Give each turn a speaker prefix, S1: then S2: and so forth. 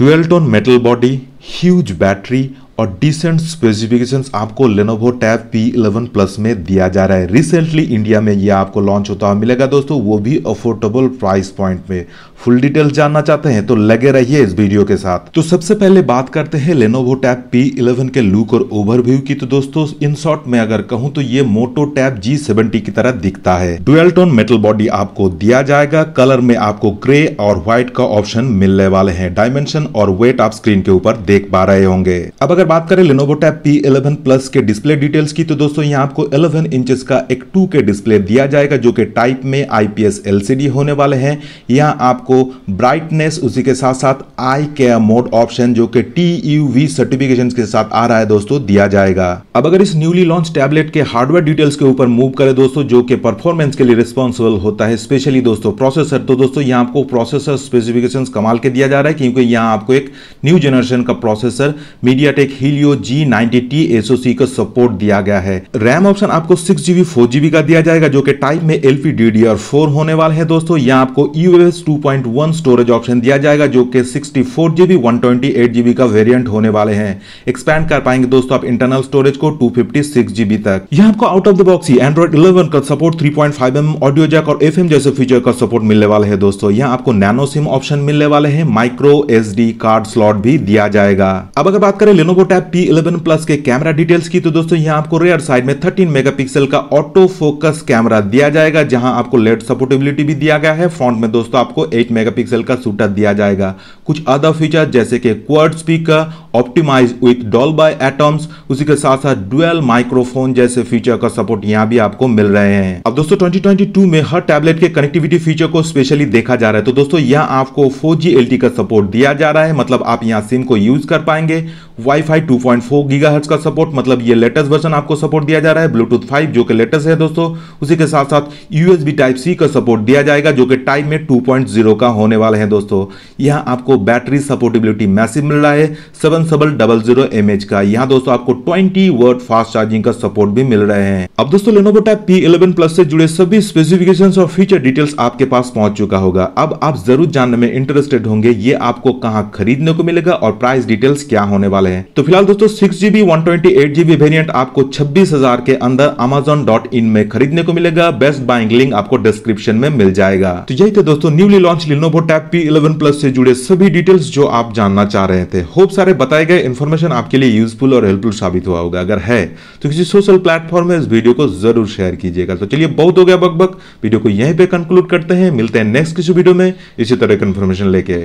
S1: 12 ton metal body, huge battery और decent specifications आपको Lenovo tab P11 plus में दिया जा रहा है रिसेंटली इंडिया में ये आपको लॉन्च होता हुआ मिलेगा दोस्तों वो भी अफोर्डेबल प्राइस पॉइंट में फुल डिटेल जानना चाहते हैं तो लगे रहिए इस वीडियो के साथ तो सबसे पहले बात करते हैं लेनोवो टैब P11 के लुक और ओवरव्यू की तो दोस्तों इन शॉर्ट में अगर कहूँ तो ये मोटो टैब जी की तरह दिखता है डुअल टोन मेटल बॉडी आपको दिया जाएगा कलर में आपको ग्रे और व्हाइट का ऑप्शन मिलने वाले हैं डायमेंशन और वेट आप स्क्रीन के ऊपर देख पा रहे होंगे अब अगर बात करें Lenovo Tab P11 प्लस के डिस्प्ले डिटेल्स की तो दोस्तों यहाँ आपको 11 इंचेस का एक 2K डिस्प्ले दिया जाएगा जो कि टाइप में IPS LCD होने वाले हैं यहाँ आपको ब्राइटनेस उसी के साथ साथ आई केयर मोड ऑप्शन जो कि टी सर्टिफिकेशन के साथ आ रहा है दोस्तों दिया जाएगा अब अगर इस न्यूली लॉन्च टैबलेट के हार्डवेयर डिटेल्स के ऊपर मूव करें दोस्तों जो कि परफॉर्मेंस के लिए रिस्पॉन्सिबल होता है स्पेशली दोस्तों प्रोसेसर तो दोस्तों यहाँ आपको प्रोसेसर स्पेसिफिकेशन कमाल के दिया जा रहा है क्योंकि यहाँ आपको एक न्यू जनरेशन का processor MediaTek Helio G ninety T SoC को सपोर्ट दिया गया है रैम ऑप्शन आपको सिक्स जीबी फोर जीबी का दिया जाएगा जो कि टाइप में L P D D R four होने वाले हैं दोस्तों यहाँ आपको US two point one storage option दिया जाएगा जो कि sixty four GB one twenty eight GB का वेरियंट होने वाले हैं एक्सपैंड कर पाएंगे दोस्तों आप इंटरनल स्टोरेज को टू फिफ्टी सिक्स जीबी तक यहाँ आपको आउट ऑफ द बॉक्स ही एंड्रॉइड इलेवन का support three point five M audio jack और एफ एम जैसे फीचर का सपोर्ट मिलने वाले हैं दोस्तों यहाँ आपको नैनो सिम ऑप्शन मिलने वाले हैं माइक्रो एस कार्ड स्लॉट भी दिया जाएगा अब अगर बात करें लेनोवो टैप P11 प्लस के कैमरा डिटेल्स की तो दोस्तों यहां आपको रेयर साइड में 13 मेगापिक्सल का ऑटो फोकस कैमरा दिया जाएगा जहां आपको लेट सपोर्टेबिलिटी भी दिया गया है फ्रंट में दोस्तों आपको 8 मेगापिक्सल का शूटर दिया जाएगा कुछ अदर फीचर जैसे कि quad speaker optimize with Dolby Atmos उसी के साथ साथ डुअल माइक्रोफोन जैसे फीचर का सपोर्ट यहाँ भी आपको मिल रहे हैं अब दोस्तों ट्वेंटी में हर टैबलेट के कनेक्टिविटी फीचर को स्पेशली देखा जा रहा है तो दोस्तों यहाँ आपको फोर का सपोर्ट दिया जा रहा है मतलब आप यहाँ सिम को यूज कर पाएंगे वाई वाईफाई 2.4 पॉइंट का सपोर्ट मतलब ये लेटेस्ट वर्जन आपको सपोर्ट दिया जा रहा है ब्लूटूथ 5 जो कि लेटेस्ट है दोस्तों उसी के साथ साथ यूएसबी टाइप सी का सपोर्ट दिया जाएगा जो कि टाइप में 2.0 का होने वाले हैं दोस्तों यहाँ आपको बैटरी सपोर्टेबिलिटी मैसिव मिल रहा है सेवन सबल डबल जीरो एम एच का यहाँ दोस्तों आपको ट्वेंटी वर्ड फास्ट चार्जिंग का सपोर्ट भी मिल रहे हैं अब दोस्तों Lenovo tab P eleven plus से जुड़े सभी स्पेसिफिकेशन और फीचर डिटेल्स आपके पास पहुंच चुका होगा अब आप जरूर जानने में इंटरेस्टेड होंगे ये आपको कहाँ खरीदने को मिलेगा और प्राइस डिटेल्स क्या होने वाले हैं तो तो फिलहाल दोस्तों six GB one twenty eight GB variant आपको छब्बीस हजार के अंदर अमेजोन डॉट इन में खरीदने को मिलेगा बेस्ट बाइंग लिंक आपको डिस्क्रिप्शन में मिल जाएगा तो यही थे दोस्तों newly launch Lenovo tab P eleven plus से जुड़े सभी डिटेल्स जो आप जानना चाह रहे थे होप सारे बताए गए इन्फॉर्मेशन आपके लिए यूजफुल और हेल्पफुल साबित हुआ होगा अगर है तो किसी सोशल प्लेटफॉर्म में इस वीडियो को जरूर शेयर कीजिएगा तो चलिए बहुत हो गया बकबक वीडियो को यहीं पे कंक्लूड करते हैं मिलते हैं नेक्स्ट किसी वीडियो में इसी तरह का इन्फॉर्मेशन लेके